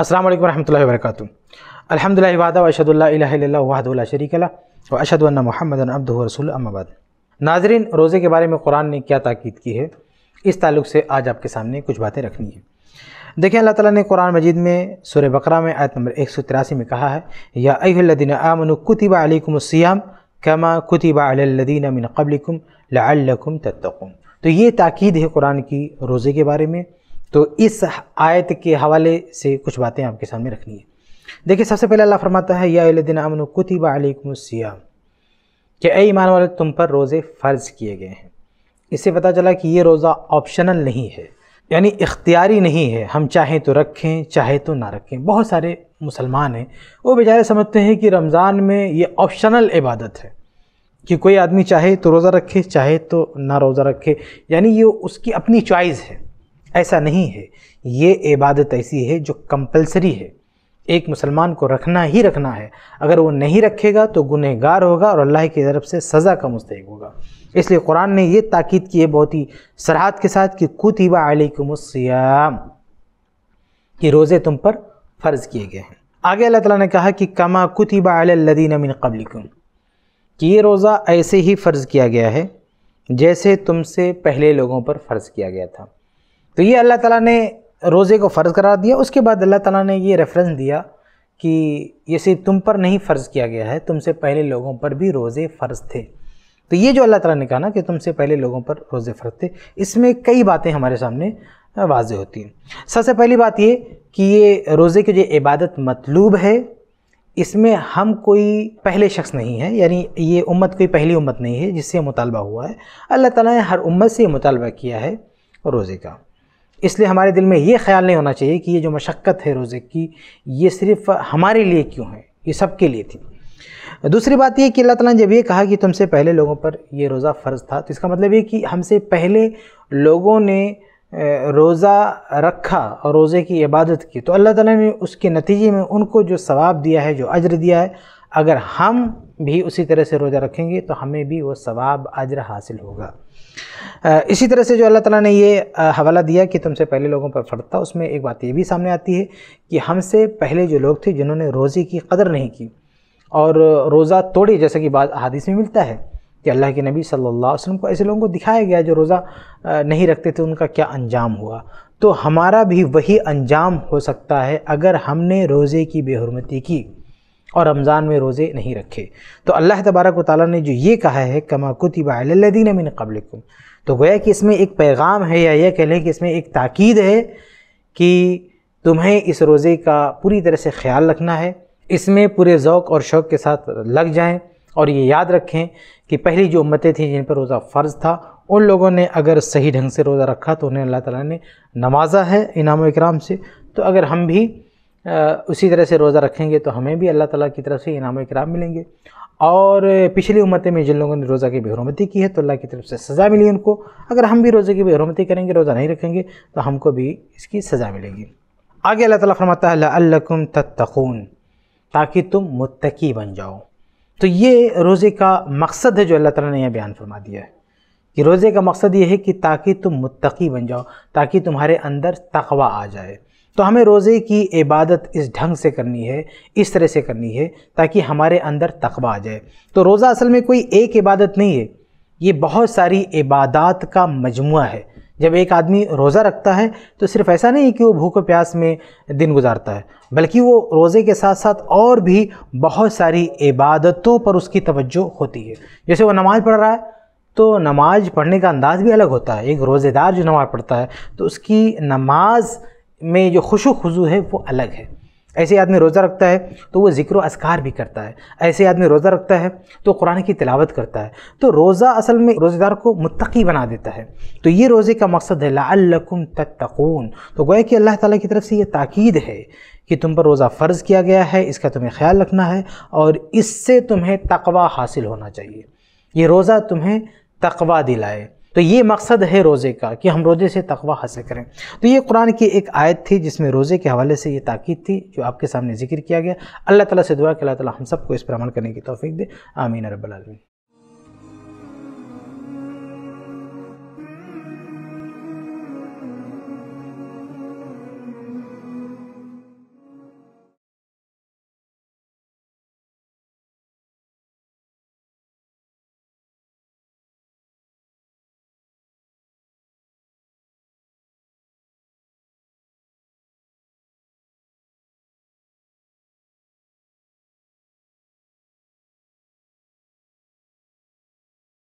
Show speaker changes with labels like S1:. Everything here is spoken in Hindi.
S1: अस्सलाम वालेकुम रहमतुल्लाहि व बरकातहू अल्हम्दुलिल्लाह वादा व अशहदु ला इलाहा इल्लल्लाहु वहदहु ला शरीक लह व अशहदु अन्ना मुहम्मदन अब्दुहु व रसूलुहू अम्मा बाद नाजरीन रोज़े के बारे में कुरान ने क्या ताकीद की है इस ताल्लुक से आज आपके सामने कुछ बातें रखनी है देखिए अल्लाह ताला ने कुरान मजीद में सूरह बकरा में आयत नंबर एक सौ तिरासी में कहा है या अहिल्लिन आमन कुतिबा अलकुमसियाम कमा कुतिबा अलल्लज़ीना मिन क़ब्लिकुम लअल्लकुम तत्तकून तो ये ताकीद है कुरान की रोज़े के बारे में तो इस आयत के हवाले से कुछ बातें आपके सामने रखनी है देखिए सबसे पहले अल्लाह फरमाता है यादिन अमन कुतिबा अलकुमसियाम कि ए ईमान वाले तुम पर रोज़े फ़र्ज़ किए गए हैं इससे पता चला कि ये रोज़ा ऑप्शनल नहीं है यानी इख्तियारी नहीं है हम चाहें तो रखें चाहे तो ना रखें बहुत सारे मुसलमान हैं वो बेचारे समझते हैं कि रमज़ान में ये ऑप्शनल इबादत है कि कोई आदमी चाहे तो रोज़ा रखे चाहे तो ना रोज़ा रखे यानी ये उसकी अपनी चॉइस है ऐसा नहीं है ये इबादत ऐसी है जो कंपलसरी है एक मुसलमान को रखना ही रखना है अगर वो नहीं रखेगा तो गुनहगार होगा और अल्लाह की तरफ से सज़ा का मुस्तक होगा इसलिए कुरान ने ये ताकीद की है बहुत ही सराहत के साथ कि कुतिबा अलैकुमस्याम कि रोज़े तुम पर फ़र्ज़ किए गए हैं आगे अल्लाह ताला ने कहा कि कमा कुतिबा अलदीन मिन कबलिकुम कि ये रोज़ा ऐसे ही फ़र्ज़ किया गया है जैसे तुमसे पहले लोगों पर फ़र्ज़ किया गया था तो ये अल्लाह ताला ने रोज़े को फ़र्ज़ करार दिया उसके बाद अल्लाह ताला ने ये रेफरेंस दिया कि ये सिर्फ तुम पर नहीं फ़र्ज़ किया गया है तुमसे पहले लोगों पर भी रोज़े फ़र्ज़ थे तो ये जो अल्लाह ताला ने कहा ना कि तुमसे पहले लोगों पर रोज़े फ़र्ज़ थे इसमें कई बातें हमारे सामने वाज होती हैं सबसे पहली बात ये कि ये रोज़े की जो इबादत मतलूब है इसमें हम कोई पहले शख्स नहीं है यानी ये उम्मत कोई पहली उम्मत नहीं है जिससे मुतालबा हुआ है अल्लाह ताला ने हर उम्मत से मुतालबा किया है रोज़े का इसलिए हमारे दिल में ये ख्याल नहीं होना चाहिए कि ये जो मशक्क़त है रोज़े की ये सिर्फ़ हमारे लिए क्यों है ये सबके लिए थी दूसरी बात यह कि अल्लाह ताला ने जब ये कहा कि तुमसे पहले लोगों पर ये रोज़ा फ़र्ज़ था तो इसका मतलब ये कि हमसे पहले लोगों ने रोज़ा रखा और रोज़े की इबादत की तो अल्लाह ताला ने उसके नतीजे में उनको जो सवाब दिया है जो अजर दिया है अगर हम भी उसी तरह से रोज़ा रखेंगे तो हमें भी वो सवाब अज्र हासिल होगा इसी तरह से जो अल्लाह ताला ने ये हवाला दिया कि तुमसे पहले लोगों पर फ़र्द था उसमें एक बात ये भी सामने आती है कि हमसे पहले जो लोग थे जिन्होंने रोज़े की कदर नहीं की और रोज़ा तोड़े जैसे कि बात हादिस में मिलता है कि अल्लाह के नबी सल्लल्लाहु अलैहि वसल्लम को ऐसे लोगों को दिखाया गया जो रोज़ा नहीं रखते थे उनका क्या अंजाम हुआ तो हमारा भी वही अंजाम हो सकता है अगर हमने रोज़े की बेहरमती की और रमज़ान में रोज़े नहीं रखे तो अल्लाह तबारक ताली ने जो ये कहा है कमा कुतिबादीन मिन कबलकुम तो गोया कि इसमें एक पैगाम है या यह कह लें कि इसमें एक ताक़ीद है कि तुम्हें इस रोज़े का पूरी तरह से ख्याल रखना है इसमें पूरे ओक़ और शौक़ के साथ लग जाएँ और ये याद रखें कि पहली जो उम्मतें थीं जिन पर रोज़ा फ़र्ज़ था उन लोगों ने अगर सही ढंग से रोज़ा रखा तो उन्हें अल्लाह ताला ने नवाजा है इनाम इकराम से तो अगर हम भी उसी तरह से रोज़ा रखेंगे तो हमें भी अल्लाह ताला की तरफ से इनाम कराम मिलेंगे और पिछली उम्मत में जिन लोगों ने रोज़ा की बेहरमती की है तो अल्लाह की तरफ से सज़ा मिली उनको अगर हम भी रोज़े की बेहरमती करेंगे रोज़ा नहीं रखेंगे तो हमको भी इसकी सज़ा मिलेगी आगे अल्लाह ताला फरमाता है अल्लकुम तत्तकून ताकि तुम मुत्तकी बन जाओ तो ये रोज़े का मकसद है जो अल्लाह ताला ने यह बयान फरमा दिया है कि रोज़े का मकसद ये है कि ताकि तुम मुत्तकी बन जाओ ताकि तुम्हारे अंदर तकवा आ जाए तो हमें रोज़े की इबादत इस ढंग से करनी है इस तरह से करनी है ताकि हमारे अंदर तकवा आ जाए तो रोज़ा असल में कोई एक इबादत नहीं है ये बहुत सारी इबादत का मजमु है जब एक आदमी रोज़ा रखता है तो सिर्फ ऐसा नहीं कि वो भूख प्यास में दिन गुजारता है बल्कि वो रोज़े के साथ साथ और भी बहुत सारी इबादतों पर उसकी तवज्जो होती है जैसे वो नमाज़ पढ़ रहा है तो नमाज़ पढ़ने का अंदाज़ भी अलग होता है एक रोज़ेदार जो नमाज़ पढ़ता है तो उसकी नमाज़ में जो खुशु खुशू है वो अलग है ऐसे आदमी रोज़ा रखता है तो वो जिक्र असकार भी करता है ऐसे आदमी रोज़ा रखता है तो कुरान की तिलावत करता है तो रोज़ा असल में रोज़ेदार को मुतकी बना देता है तो ये रोज़े का मकसद है लाकुम तत्तकून तो गोया कि अल्लाह ताला की तरफ से ये ताक़ीद है कि तुम पर रोज़ा फ़र्ज़ किया गया है इसका तुम्हें ख्याल रखना है और इससे तुम्हें तकवा हासिल होना चाहिए ये रोज़ा तुम्हें तकवा दिलाए तो ये मकसद है रोज़े का कि हम रोज़े से तकवा हासिल करें तो ये कुरान की एक आयत थी जिसमें रोज़े के हवाले से ये ताक़ीद थी जो आपके सामने जिक्र किया गया अल्लाह ताला से दुआ कि अल्लाह ताला हम सबको इस पर अमल करने की तौफीक दे आमीन रबालमीन